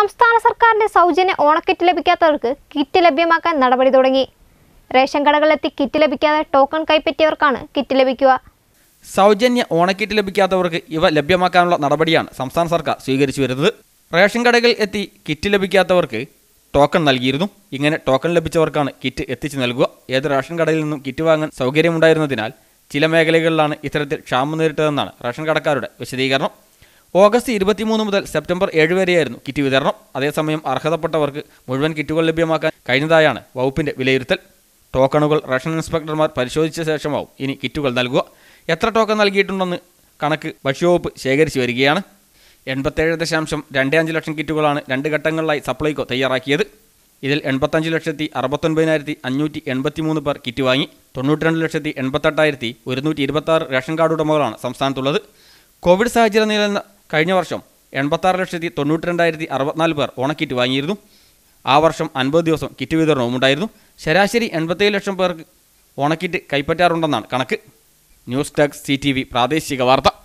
സംസ്ഥാന സർക്കാരിന്റെ സൗജന്യ ഓണക്കിറ്റ് ലഭിക്കാത്തവർക്ക് കിറ്റ് ലഭ്യമാക്കാൻ നടപടി തുടങ്ങി റേഷൻ കടകളിലെത്തി കിറ്റ് ലഭിക്കാതെ ടോക്കൺ കൈപ്പറ്റിയവർക്കാണ് കിറ്റ് ലഭിക്കുക സൗജന്യ ഓണക്കിറ്റ് ലഭിക്കാത്തവർക്ക് ഇവ ലഭ്യമാക്കാനുള്ള നടപടിയാണ് സംസ്ഥാന സർക്കാർ സ്വീകരിച്ചു വരുന്നത് റേഷൻ കടകളിൽ എത്തി കിറ്റ് ലഭിക്കാത്തവർക്ക് ടോക്കൺ നൽകിയിരുന്നു ഇങ്ങനെ ടോക്കൺ ലഭിച്ചവർക്കാണ് കിറ്റ് എത്തിച്ചു നൽകുക ഏത് റേഷൻ കടയിൽ നിന്നും കിറ്റ് വാങ്ങാൻ സൗകര്യമുണ്ടായിരുന്നതിനാൽ ചില മേഖലകളിലാണ് ഇത്തരത്തിൽ ക്ഷാമം നേരിട്ടതെന്നാണ് റേഷൻ കടക്കാരുടെ വിശദീകരണം ഓഗസ്റ്റ് ഇരുപത്തിമൂന്ന് മുതൽ സെപ്റ്റംബർ ഏഴ് വരെയായിരുന്നു കിറ്റ് വിതരണം അതേസമയം അർഹതപ്പെട്ടവർക്ക് മുഴുവൻ കിറ്റുകൾ ലഭ്യമാക്കാൻ കഴിഞ്ഞതായാണ് വകുപ്പിന്റെ വിലയിരുത്തൽ ടോക്കണുകൾ റേഷൻ ഇൻസ്പെക്ടർമാർ പരിശോധിച്ച ശേഷമാവും ഇനി കിറ്റുകൾ നൽകുക എത്ര ടോക്കൺ നൽകിയിട്ടുണ്ടെന്ന് കണക്ക് ഭക്ഷ്യവകുപ്പ് ശേഖരിച്ചു വരികയാണ് എൺപത്തേഴ് ദശാംശം രണ്ട് അഞ്ച് ലക്ഷം കിറ്റുകളാണ് രണ്ട് ഘട്ടങ്ങളിലായി സപ്ലൈകോ തയ്യാറാക്കിയത് ഇതിൽ എൺപത്തഞ്ച് ലക്ഷത്തി അറുപത്തൊൻപതിനായിരത്തി അഞ്ഞൂറ്റി എൺപത്തി മൂന്ന് പേർ കിറ്റ് വാങ്ങി തൊണ്ണൂറ്റിരണ്ട് ലക്ഷത്തി എൺപത്തെട്ടായിരത്തി ഒരുന്നൂറ്റി ഇരുപത്തി റേഷൻ കാർഡ് ഉടമകളാണ് സംസ്ഥാനത്തുള്ളത് കോവിഡ് സാഹചര്യം നിലനിന്ന കഴിഞ്ഞ വർഷം എൺപത്താറ് ലക്ഷത്തി തൊണ്ണൂറ്റി രണ്ടായിരത്തി അറുപത്തിനാല് പേർ ഓണക്കിറ്റ് വാങ്ങിയിരുന്നു ആ വർഷം അൻപത് ദിവസം കിറ്റ് വിതരണവും ഉണ്ടായിരുന്നു ശരാശരി എൺപത്തേഴ് ലക്ഷം പേർക്ക് ഓണക്കിറ്റ് കൈപ്പറ്റാറുണ്ടെന്നാണ് കണക്ക് ന്യൂസ് ഡെസ്ക് സി പ്രാദേശിക വാർത്ത